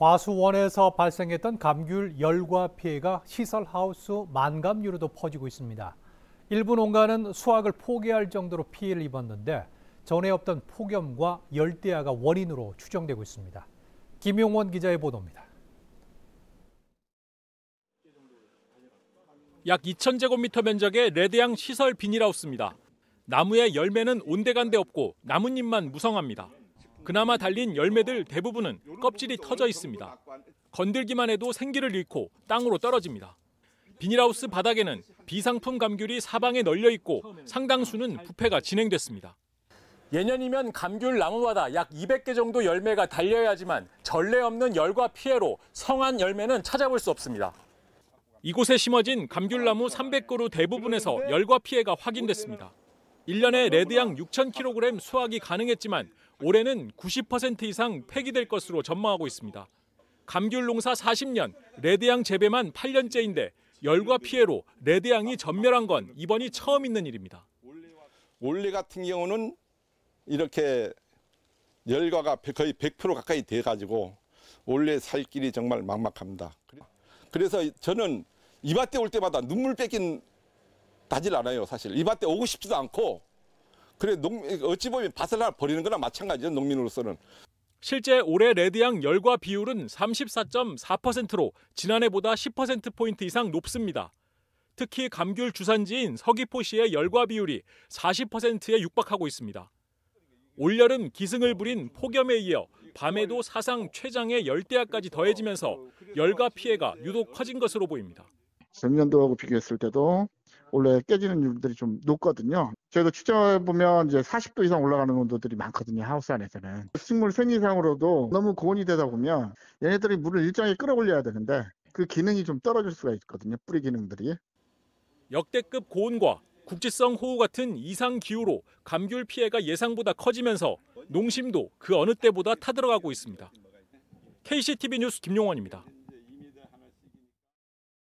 과수원에서 발생했던 감귤 열과 피해가 시설 하우스 만감류로도 퍼지고 있습니다. 일부 농가는 수확을 포기할 정도로 피해를 입었는데 전에 없던 폭염과 열대야가 원인으로 추정되고 있습니다. 김용원 기자의 보도입니다. 약 2,000제곱미터 면적의 레드향 시설 비닐하우스입니다. 나무의 열매는 온데간데 없고 나뭇잎만 무성합니다. 그나마 달린 열매들 대부분은 껍질이 터져 있습니다. 건들기만 해도 생기를 잃고 땅으로 떨어집니다. 비닐하우스 바닥에는 비상품 감귤이 사방에 널려 있고 상당수는 부패가 진행됐습니다. 예년이면 감귤 나무마다 약 200개 정도 열매가 달려야지만 전례 없는 열과 피해로 성한 열매는 찾아볼 수 없습니다. 이곳에 심어진 감귤나무 300그루 대부분에서 열과 피해가 확인됐습니다. 1년에 레드양 6,000kg 수확이 가능했지만 올해는 90% 이상 폐기될 것으로 전망하고 있습니다. 감귤 농사 40년, 레드양 재배만 8년째인데 열과 피해로 레드양이 전멸한 건 이번이 처음 있는 일입니다. 올레 같은 경우는 이렇게 열과가 거의 100% 가까이 돼 가지고 올레 살 길이 정말 막막합니다. 그래서 저는 이밭에 올 때마다 눈물 뺏긴 다질 않아요, 사실. 이 밭에 오고 싶지도 않고. 그래 농 어찌 보면 밭을 하나 버리는 거나 마찬가지죠, 농민으로서는. 실제 올해 레드향 열과 비율은 34.4%로 지난해보다 10%포인트 이상 높습니다. 특히 감귤 주산지인 서귀포시의 열과 비율이 40%에 육박하고 있습니다. 올여름 기승을 부린 폭염에 이어 밤에도 사상 최장의 열대야까지 더해지면서 열과 피해가 유독 커진 것으로 보입니다. 전년도하고 비교했을 때도 원래 깨지는 율들이 좀 높거든요. 저희도 추정해보면 이제 40도 이상 올라가는 온도들이 많거든요. 하우스 안에서는. 식물 생리상으로도 너무 고온이 되다 보면 얘네들이 물을 일정하게 끌어올려야 되는데 그 기능이 좀 떨어질 수가 있거든요. 뿌리 기능들이. 역대급 고온과 국지성 호우 같은 이상 기후로 감귤 피해가 예상보다 커지면서 농심도 그 어느 때보다 타들어가고 있습니다. KCTV 뉴스 김용원입니다.